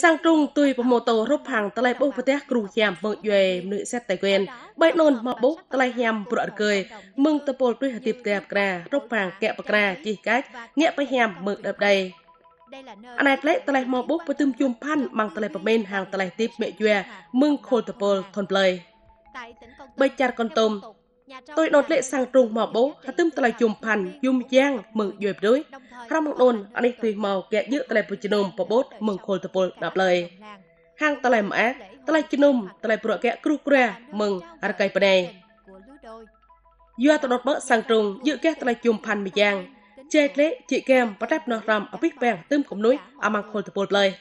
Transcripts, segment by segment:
sang trung tuy ប្រម៉ូតូរូបផាំងតឡៃបុប្រទេសគ្រូយ៉ាំមើយេមនុសេតតៃគឿនបៃដូនមកបុតឡៃយ៉ាំប្រអរកើយមឹងតពលព្រិះទីផ្ទះក្រារូបផាំងកែបក្រាជីកាច់ងាកបៃយ៉ាំមើដបដៃអណែតលេតឡៃមកបុប្រទឹមជុំផាន់ម៉ងតឡៃប្រមេនហាងតឡៃទីមេយេមឹងខូលតពលធនផ្លៃបៃចាត់កន្ទុំ tôi đột lệ sang trung mà bố hạ tùm tலை chùm phàn dùm giang mừng dùm đuối ra mong đồn anh ấy tùy màu kẹ nhựa tலை bù chì nôm bà bốt mừng khôi tập bột đạp lời hàng tலை mã tலை chì nôm tலை bùa kẹ cru kre mừng hạ cây bà này dùa tọt đột bỡ sang trung dự kẹ tலை chùm phàn mì giang chê lệ chị kem bà rạp nó rằm ở bích bèng tùm cũng núi à măng khôi tập bột lời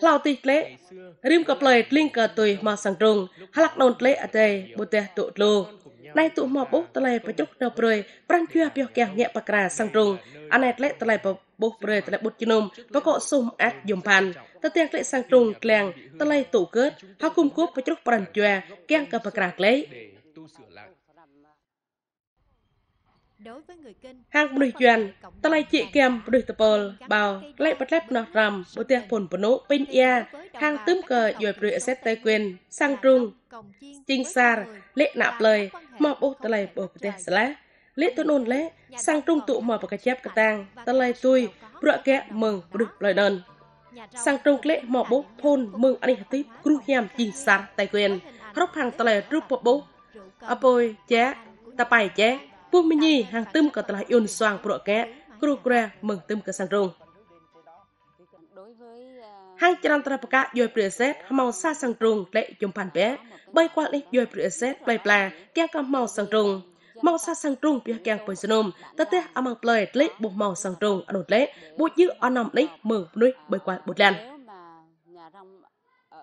lao tịch lệ rim cặp lời linh cờ tuổi mà sang trung halak non lệ ở đây bộ tè tụ lô nay tụ mò bốc tờ lệ bà chúc đờ bơi pran kia biểu kẹo nhẹ bạc ra sang trung anh ấy lệ tờ lệ bà bốc bơi tờ lệ bột chinom bà cọ sum ác dùng pan tờ tiệc lệ sang trung kẹng tờ lệ tụ cớt hoa cung cốp bà chúc pran kia kẹng cờ bạc ra lệ đối với người Hang bùi duyên, ta lại chị kèm bùi tập bờ, bảo lại bắt lép nọt rằm, bùi tiạc phồn bùi nụ, pin ia, hang tấm cờ dùi bùi xét tê quyền, sang trung, chinh sar, lệ nạp lời, mò bố ta lại bùi bùi tiạc lá. Lệ tuân ôn lệ, sang trung tụ mò bùi cà chép cà tang, ta lại tui, bùi kẹ mừng bùi lời đơn. Sang trung lệ mò bố thôn mừng anh hạt tí, cru hiam chinh sar tay quyền, rốc hàng ta lại rút bùi bố. Apoi, ché, ta bài ché, ពស់មីញីហាងទឹមក៏តឡះអ៊ុនស្វាងប្រកែគ្រូក្រែមឹងទឹមកសាន់រងហាងច្រានត្រប្រកាយយព្រាសេតហ្មោសាសង្គ្រងលេខចំផាន់បែបីខ្វះនេះយយព្រាសេតប្លែប្លាគៀងកំហ្មោសង្គ្រងម៉ោសាសង្គ្រងពីគៀងបុយសនុំតទេអមងផ្លែលេខបុម៉ោសង្គ្រងអនុលេបុយឺអនំនេះមើនុយបីខ្វះបុលាន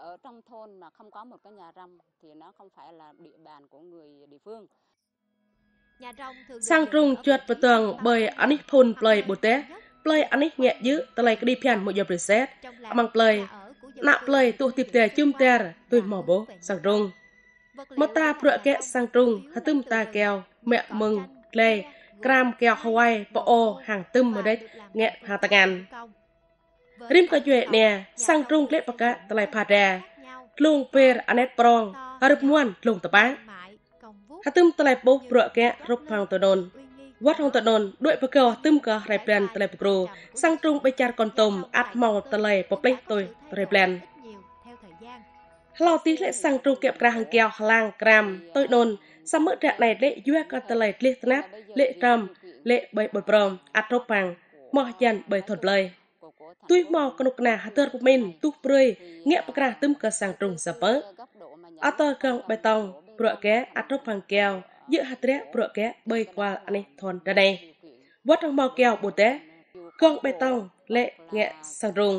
ở trong thôn mà không có một cái nhà răm thì nó không phải là địa bàn của người địa phương sang trung chuột và tường bởi anh ấy phun play bột té play anh ấy nhẹ dữ tờ lại đi phiền một giờ preset bằng play nạ play tụ tiệp tè chum tè tôi mỏ bố sang trung mà ta prựa kẹ sang trung hà tùm ta kèo mẹ mừng play gram kèo hawaii bộ ô hàng tùm mà đấy nhẹ hà tạc ngàn rìm cả chuyện nè sang trung lết bạc tờ lại phạt đè luôn per anet prong រឹបមួនលងតបា hatâm tlai bốc ប្រកែរុបផាងតដនវត្តហងតដនដូចបកោទឹមកោរ៉ៃប្លានតឡៃបក្រូសាំងទ្រងបេចារកនតុមអាត់ម៉ោតឡៃប៉ប្លេះតុយរ៉ៃប្លានឡោទីលេសាំងទ្រងកៀបក្រាហងកែវខ្លាំងក្រាមតុយដនសម្មរៈណៃលេយួកតឡៃលិះស្នាប់លេត្រំលេបីបុតប្រមអាត់រុបផាងម៉ោះយ៉ាងបីធុតប្លេយទុយមកកនុកណាហទរពុកមិនទុះព្រឿយងាកប្រក្រាស់ទឹមកសាំងទ្រងសបើអតកងបៃតងប្រកែអត្រផាំងកែវយឺហត្រៈប្រកែ3ក្បាលអានេះធនរដេវត្តរបស់កែវបុទេកងបេតងលេងាក់សង្រង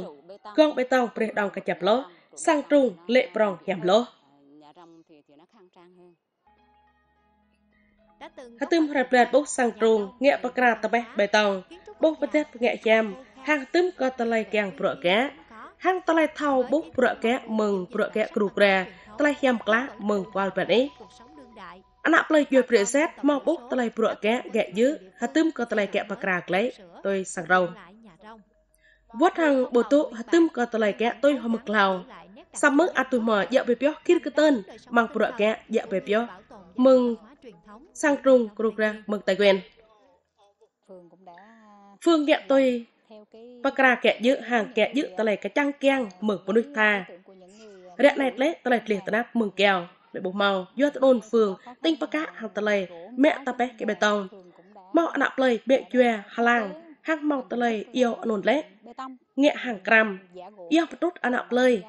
កងបេតងព្រះដងកញ្ចាប់លោសង្ទ្រុងលេប្រងយ៉ាំលោហទឹមរ៉ែប្លែតបុសសង្ទ្រុងងាក់បក្រាតបេះបេតងបុសប្រទេសងាក់យ៉ាំ ហាងទឹមក៏តឡៃកៀងប្រកាហាងតឡៃថោបុសប្រកាមឹងប្រកាគ្រូប្រា tay hiam cá mừng vào bản ấy anh áp lời duyệt rửa xét mau bốc tay bựa kẽ gẹ dứ hà tươm có tay kẹ bạc rạc lấy tôi sẵn rầu vót hàng bộ tụ hà tươm có tay kẹ tôi hoa mực lào sắp mức à tù mở dạo về pió kia cơ tên mang bựa kẹ dạo về pió mừng sang trung krug ra mừng tài quyền phương kẹ tôi bạc rạc kẹ dứ hàng kẹ dứ tay cái trăng keng mừng một nước tha rẽ này lẽ tờ lẹt liệt tờ mừng kèo mẹ bộ màu do tờ đồn phường tinh pa cá hàng tờ lề mẹ tờ bé cái bê tông mau ăn ạp lầy bẹ chue hà lan hang mau tờ lề yêu nồn lẽ nghệ hàng gram yêu vật đốt ăn ạp lầy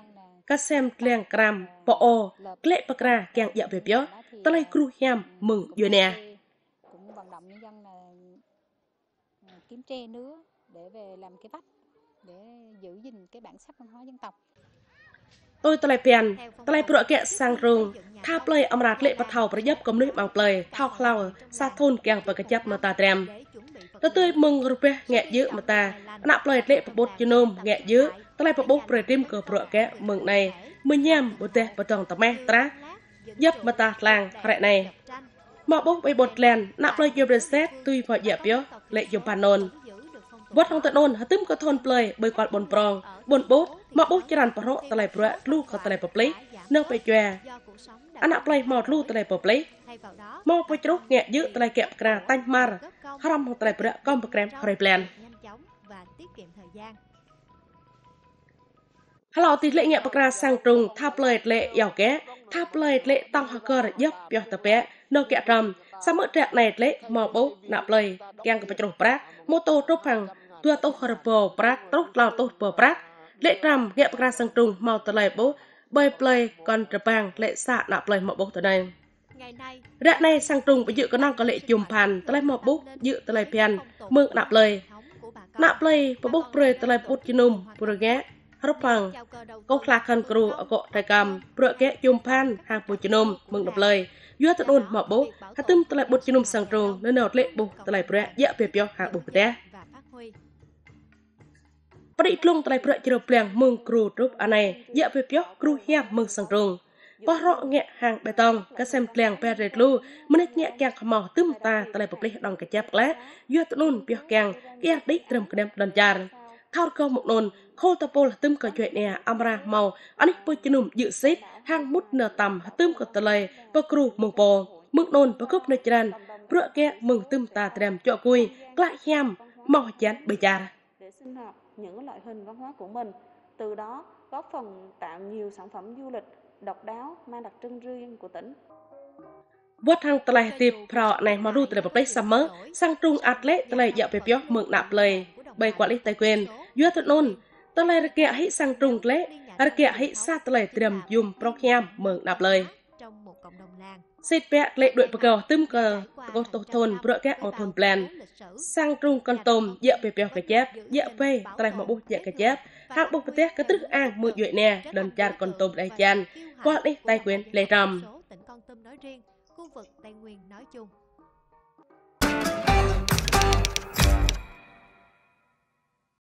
các xem liền gram bỏ ô lệ pa cá càng dạo về bia tờ lề cru hiam mừng vừa nè kiếm tre nữa để về làm cái vách để giữ gìn cái bản sắc văn hóa dân tộc tôi តលៃពាន់តលៃប្រកែកសាំងរូងថាប្លែអំរាតលេបថោប្រយប់កំនេះបងប្លែថោខ្លៅសាធូនគៀងបកចាប់មកតាត្រាំតើយមឹងរពះងាក់យើមកតាអណៈប្លែលេបបុតជនោមងាក់យើតលៃបបុកប្រទីមក៏ប្រកែកមឹងណៃមិនញ៉ាំបុទេសបតងតម៉េះត្រាយប់មកតាខ្លាំងរ៉ែណៃមកបុកបីបុតលែន ណាក់ប្លែយប់រសេតទុយផយ៉ាប់យោលេយប់ប៉ាណុនវត្តក្នុងតដូនហទឹមក៏ធនប្លែបើគាត់បនប្រងបួនបូតមកបូចច្រានប្រោតតលៃប្រលូក៏តលៃប្រប្លេនិងបេជែអណប្លៃមកលូតលៃប្រប្លេមកបជ្រុះងាក់យឺតលៃកាក់ក្រាតាញ់ម៉ារហរំតលៃប្រកំប្រក្រែមរៃប្លែនហឡោទីលេងាក់ប្រក្រាសាំងទ្រងថាប្លេតលេយ៉ោកែថាប្លេតលេតង់ហករយប់យោតពែនៅកាក់ដំសមរៈណែតលេមកបូណាប់លេទាំងកបជ្រុះប្រាក់ម៉ូតូទ្រុបផាំងទួតោះរបោប្រាក់ត្រុសឡោតោះបោប្រាក់លេខតាមងាកប្រកាសង្គ្រងមកតឡៃបូបីផ្លេកនត្របាំងលេខសាដាក់ផ្លេមកបុកតណៃរកណៃសង្គ្រងបយឹកកណងកលេខយំផាន់តឡៃមកបុកយឹកតឡៃភានមើងដាក់ផ្លេដាក់ផ្លេបបុកព្រៃតឡៃពុតជនុំព្រងែរបាំងកោខ្លះខាន់គ្រូអកតកម្មព្រឹកកែយំផានហាងពុជនុំមើងដាក់ផ្លេយោតដូនមកបុកថាទឹមតឡៃបុតជនុំសង្គ្រងនៅនៅអត់លេខបុកតឡៃព្រះយៈពេលប្យោហាងបុកប្រទេសប្រតិលងត្រៃប្រជ្រព្លាំងមឹងគ្រូរូបអណៃយកវិបយោគ្រូហៀមមឹងសង្រងបោះរកងាក់ហាងបេតងកសិមក្លៀងប៉ែរ៉េតលូម្នេះញាក់កាំងខ្មោះទឹមតាតលេប្រភ្លេះដងកាចាប់ក្លាយោតនូនពះកាំងគៀងដេកត្រឹមក្ដាំដនចារថោរកោមកនូនខូលតពលទឹមក៏ជួយនេះអមរះមកអនេះពុជនុមយឺសេតហាងមុតនៅតាំទឹមក៏តលេប្រគ្រូមងពោមឹកនូនប្រគប់នៅច្រានព្រោះកែមឹងទឹមតាត្រាំជក់គួយក្លាក់ញាំមកចាន់បេចារ những loại hình văn hóa của mình từ đó góp phần tạo nhiều sản phẩm du lịch độc đáo mang đặc trưng riêng của tỉnh វត្តហាងត្លេះទីប្រណៃមរុត្លេបប្រេសាមើសាំងទ្រុងអាត់លេត្លេយ៉ាបេបយោមឹងដាក់ផ្លេបីគាត់នេះតែគួនយឺទៅនូនត្លេរកៈហិសាំងទ្រុងលេរកៈហិសាត្លេត្រឹមយំប្រុកញាមមឹងដាក់ផ្លេសិទ្ធិលេដូចបកោទឹមកកោតធនប្រកែអធនប្លានសាំងទ្រុងកន្ទុំយកពេលពេលកាជែបយកពេលត្រេះមកបុះយកកាជែបហាក់បុះប្រទេសក៏ត្រឹសអាងមួយយួយណែដំចារកន្ទុំដៃចានគាត់នេះតែ quyền លេរំ tỉnh Kon Tum nói riêng, khu vực Tây Nguyên nói chung.